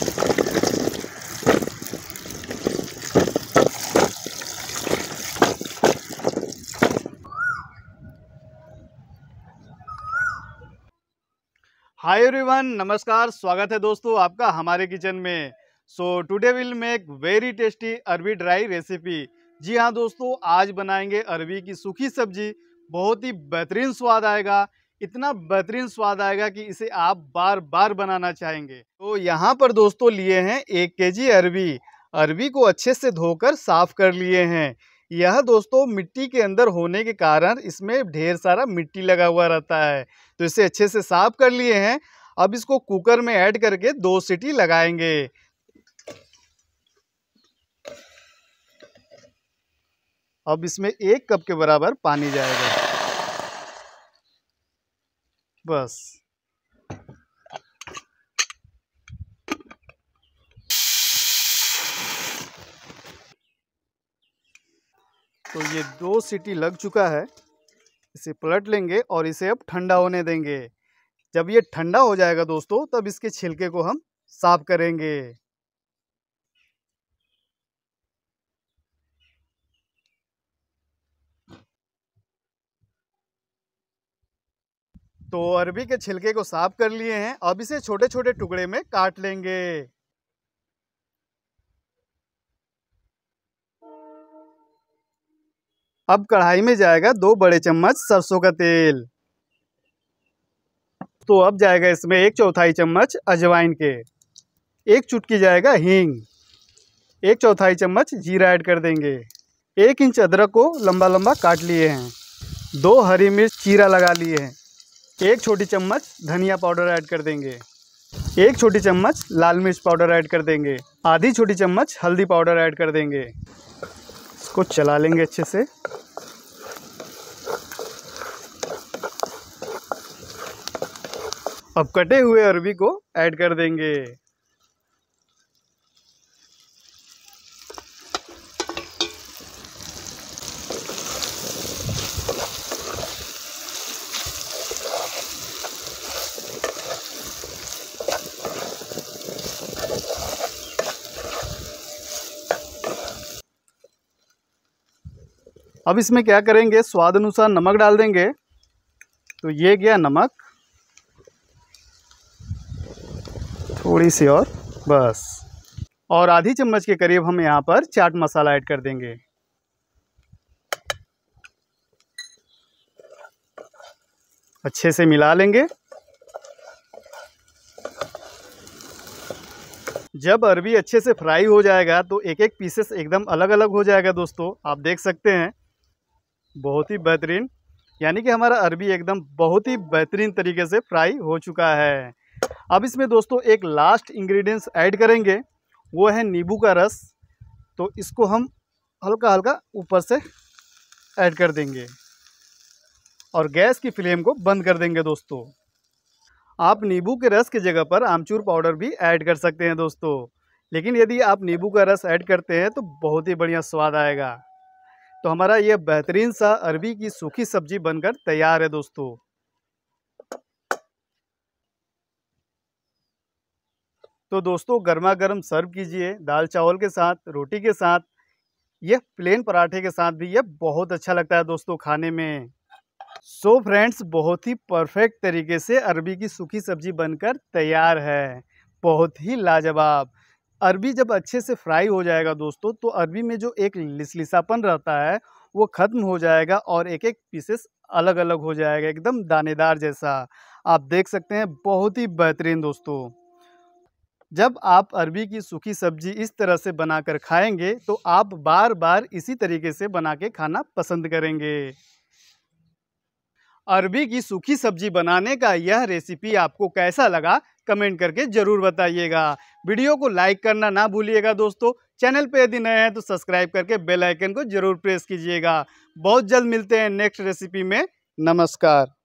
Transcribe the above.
hi everyone नमस्कार स्वागत है दोस्तों आपका हमारे किचन में so today will make very tasty arbi dry recipe जी हाँ दोस्तों आज बनाएंगे अरबी की सूखी सब्जी बहुत ही बेहतरीन स्वाद आएगा इतना बेहतरीन स्वाद आएगा कि इसे आप बार बार बनाना चाहेंगे तो यहाँ पर दोस्तों लिए हैं एक के जी अरबी अरबी को अच्छे से धोकर साफ कर लिए हैं यह दोस्तों मिट्टी के अंदर होने के कारण इसमें ढेर सारा मिट्टी लगा हुआ रहता है तो इसे अच्छे से साफ कर लिए हैं अब इसको कुकर में ऐड करके दो सीटी लगाएंगे अब इसमें एक कप के बराबर पानी जाएगा बस तो ये दो सीटी लग चुका है इसे पलट लेंगे और इसे अब ठंडा होने देंगे जब ये ठंडा हो जाएगा दोस्तों तब इसके छिलके को हम साफ करेंगे तो अरबी के छिलके को साफ कर लिए हैं अब इसे छोटे छोटे टुकड़े में काट लेंगे अब कढ़ाई में जाएगा दो बड़े चम्मच सरसों का तेल तो अब जाएगा इसमें एक चौथाई चम्मच अजवाइन के एक चुटकी जाएगा हींग एक चौथाई चम्मच जीरा ऐड कर देंगे एक इंच अदरक को लंबा लंबा काट लिए हैं दो हरी मिर्च चीरा लगा लिए हैं एक छोटी चम्मच धनिया पाउडर ऐड कर देंगे एक छोटी चम्मच लाल मिर्च पाउडर ऐड कर देंगे आधी छोटी चम्मच हल्दी पाउडर ऐड कर देंगे इसको चला लेंगे अच्छे से अब कटे हुए अरबी को ऐड कर देंगे अब इसमें क्या करेंगे स्वाद अनुसार नमक डाल देंगे तो ये गया नमक थोड़ी सी और बस और आधी चम्मच के करीब हम यहाँ पर चाट मसाला ऐड कर देंगे अच्छे से मिला लेंगे जब अरबी अच्छे से फ्राई हो जाएगा तो एक एक पीसेस एकदम अलग अलग हो जाएगा दोस्तों आप देख सकते हैं बहुत ही बेहतरीन यानी कि हमारा अरबी एकदम बहुत ही बेहतरीन तरीके से फ्राई हो चुका है अब इसमें दोस्तों एक लास्ट इंग्रेडिएंट्स ऐड करेंगे वो है नींबू का रस तो इसको हम हल्का हल्का ऊपर से ऐड कर देंगे और गैस की फ्लेम को बंद कर देंगे दोस्तों आप नींबू के रस की जगह पर आमचूर पाउडर भी ऐड कर सकते हैं दोस्तों लेकिन यदि आप नींबू का रस ऐड करते हैं तो बहुत ही बढ़िया स्वाद आएगा तो हमारा ये बेहतरीन सा अरबी की सूखी सब्जी बनकर तैयार है दोस्तों तो दोस्तों गर्मा गर्म सर्व कीजिए दाल चावल के साथ रोटी के साथ यह प्लेन पराठे के साथ भी यह बहुत अच्छा लगता है दोस्तों खाने में सो so फ्रेंड्स बहुत ही परफेक्ट तरीके से अरबी की सूखी सब्जी बनकर तैयार है बहुत ही लाजवाब अरबी जब अच्छे से फ्राई हो जाएगा दोस्तों तो अरबी में जो एक लिसलिसापन रहता है वो ख़त्म हो जाएगा और एक एक पीसेस अलग अलग हो जाएगा एकदम दानेदार जैसा आप देख सकते हैं बहुत ही बेहतरीन दोस्तों जब आप अरबी की सूखी सब्जी इस तरह से बनाकर खाएंगे तो आप बार बार इसी तरीके से बना के खाना पसंद करेंगे अरबी की सूखी सब्जी बनाने का यह रेसिपी आपको कैसा लगा कमेंट करके ज़रूर बताइएगा वीडियो को लाइक करना ना भूलिएगा दोस्तों चैनल पे यदि नए हैं तो सब्सक्राइब करके बेल आइकन को ज़रूर प्रेस कीजिएगा बहुत जल्द मिलते हैं नेक्स्ट रेसिपी में नमस्कार